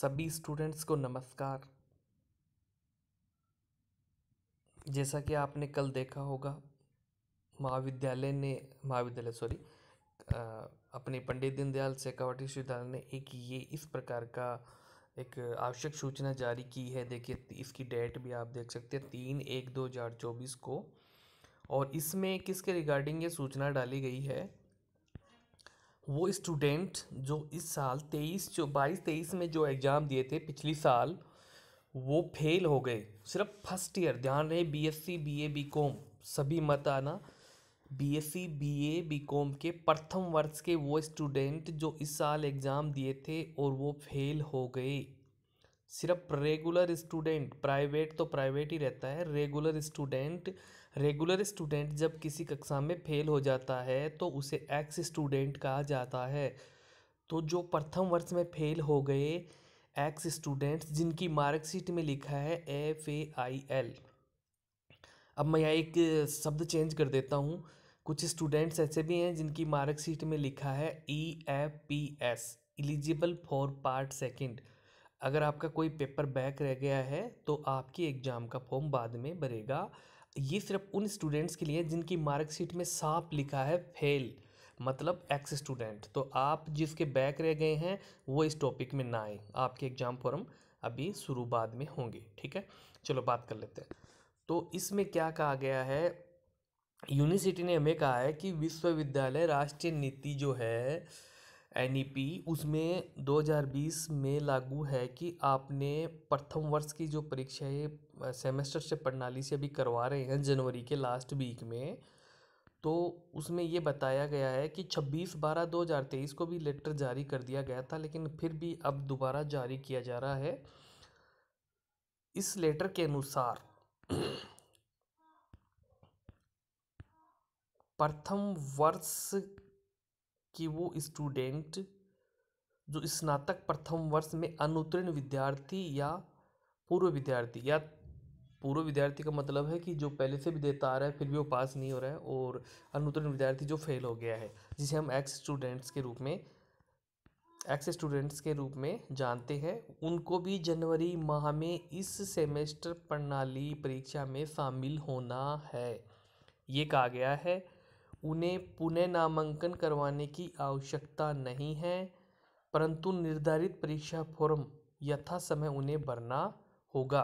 सभी स्टूडेंट्स को नमस्कार जैसा कि आपने कल देखा होगा महाविद्यालय ने महाविद्यालय सॉरी अपने पंडित दीनदयाल सेकावटी विश्वविद्यालय ने एक ये इस प्रकार का एक आवश्यक सूचना जारी की है देखिए इसकी डेट भी आप देख सकते हैं तीन एक दो हज़ार चौबीस को और इसमें किसके रिगार्डिंग ये सूचना डाली गई है वो स्टूडेंट जो इस साल तेईस जो बाईस तेईस में जो एग्ज़ाम दिए थे पिछली साल वो फेल हो गए सिर्फ फर्स्ट ईयर ध्यान रहे B S C B A com सभी मत आना B S C B A com के प्रथम वर्ष के वो स्टूडेंट जो इस साल एग्ज़ाम दिए थे और वो फेल हो गए सिर्फ रेगुलर स्टूडेंट प्राइवेट तो प्राइवेट ही रहता है रेगुलर स्टूडेंट रेगुलर स्टूडेंट जब किसी कक्षा में फेल हो जाता है तो उसे एक्स स्टूडेंट कहा जाता है तो जो प्रथम वर्ष में फेल हो गए एक्स स्टूडेंट्स जिनकी मार्कशीट में लिखा है एफ ए आई एल अब मैं यहाँ एक शब्द चेंज कर देता हूँ कुछ स्टूडेंट्स ऐसे भी हैं जिनकी मार्कशीट में लिखा है E F P S eligible for part second अगर आपका कोई पेपर बैक रह गया है तो आपकी एग्ज़ाम का फॉर्म बाद में भरेगा ये सिर्फ उन स्टूडेंट्स के लिए जिनकी मार्कशीट में साफ लिखा है फेल मतलब एक्स स्टूडेंट तो आप जिसके बैक रह गए हैं वो इस टॉपिक में ना आए आपके एग्ज़ाम फॉर्म अभी शुरू बाद में होंगे ठीक है चलो बात कर लेते हैं तो इसमें क्या कहा गया है यूनिवर्सिटी ने हमें कहा है कि विश्वविद्यालय राष्ट्रीय नीति जो है एन ई पी उसमें दो हज़ार बीस में लागू है कि आपने प्रथम वर्ष की जो परीक्षा है सेमेस्टर से प्रणाली से अभी करवा रहे हैं जनवरी के लास्ट वीक में तो उसमें ये बताया गया है कि 26 बारह 2023 को भी लेटर जारी कर दिया गया था लेकिन फिर भी अब दोबारा जारी किया जा रहा है इस लेटर के अनुसार प्रथम वर्ष कि वो स्टूडेंट जो स्नातक प्रथम वर्ष में अनुत्तीर्ण विद्यार्थी या पूर्व विद्यार्थी या पूर्व विद्यार्थी का मतलब है कि जो पहले से भी देता आ रहा है फिर भी वो पास नहीं हो रहा है और अनुत्तीर्ण विद्यार्थी जो फेल हो गया है जिसे हम एक्स स्टूडेंट्स के रूप में एक्स स्टूडेंट्स के रूप में जानते हैं उनको भी जनवरी माह में इस सेमेस्टर प्रणाली परीक्षा में शामिल होना है ये कहा गया है उन्हें पुनः नामांकन करवाने की आवश्यकता नहीं है परंतु निर्धारित परीक्षा फॉर्म यथा समय उन्हें भरना होगा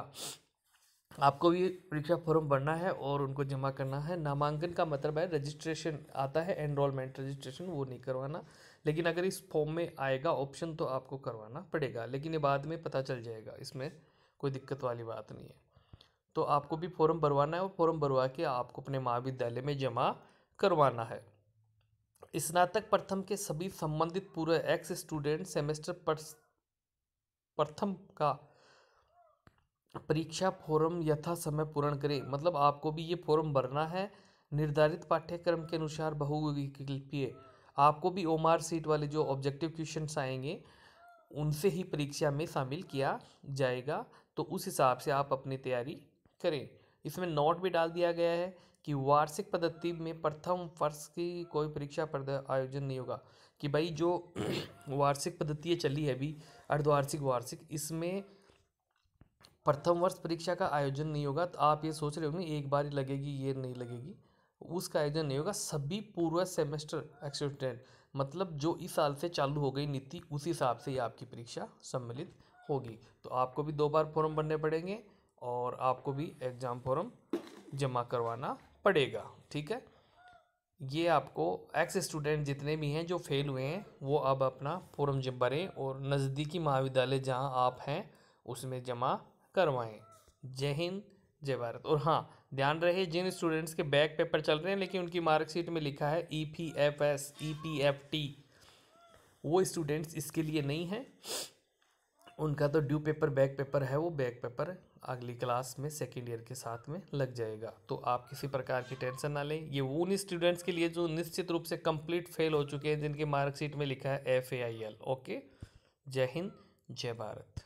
आपको भी परीक्षा फॉर्म भरना है और उनको जमा करना है नामांकन का मतलब है रजिस्ट्रेशन आता है एनरोलमेंट रजिस्ट्रेशन वो नहीं करवाना लेकिन अगर इस फॉर्म में आएगा ऑप्शन तो आपको करवाना पड़ेगा लेकिन ये बाद में पता चल जाएगा इसमें कोई दिक्कत वाली बात नहीं है तो आपको भी फॉर्म भरवाना है और फॉर्म भरवा के आपको अपने महाविद्यालय में जमा करवाना है स्नातक प्रथम के सभी संबंधित पूर्व एक्स स्टूडेंट सेमेस्टर प्रथम का परीक्षा फॉर्म यथा समय पूर्ण करें मतलब आपको भी ये फॉर्म भरना है निर्धारित पाठ्यक्रम के अनुसार बहुविकल्पीय आपको भी ओमार सीट वाले जो ऑब्जेक्टिव क्वेश्चन आएंगे उनसे ही परीक्षा में शामिल किया जाएगा तो उस हिसाब से आप अपनी तैयारी करें इसमें नोट भी डाल दिया गया है कि वार्षिक पद्धति में प्रथम वर्ष की कोई परीक्षा आयोजन नहीं होगा कि भाई जो वार्षिक पद्धति चली है अभी अर्धवार्षिक वार्षिक इसमें प्रथम वर्ष परीक्षा का आयोजन नहीं होगा तो आप ये सोच रहे होंगे एक बार ही लगेगी ये नहीं लगेगी उसका आयोजन नहीं होगा सभी पूर्व सेमेस्टर स्टूडेंट मतलब जो इस साल से चालू हो गई नीति उसी हिसाब से ही आपकी परीक्षा सम्मिलित होगी तो आपको भी दो बार फॉर्म भरने पड़ेंगे और आपको भी एग्ज़ाम फॉर्म जमा करवाना पड़ेगा ठीक है ये आपको एक्स स्टूडेंट जितने भी हैं जो फेल हुए हैं वो अब अपना फॉर्म जब भरें और नज़दीकी महाविद्यालय जहां आप हैं उसमें जमा करवाएं जय हिंद जय भारत और हाँ ध्यान रहे जिन स्टूडेंट्स के बैक पेपर चल रहे हैं लेकिन उनकी मार्कशीट में लिखा है E P F S E P F T वो स्टूडेंट्स इसके लिए नहीं हैं उनका तो ड्यू पेपर बैक पेपर है वो बैक पेपर अगली क्लास में सेकेंड ईयर के साथ में लग जाएगा तो आप किसी प्रकार की टेंशन ना लें ये उन स्टूडेंट्स के लिए जो निश्चित रूप से कंप्लीट फेल हो चुके हैं जिनके मार्कशीट में लिखा है F A I L okay जय हिंद जय भारत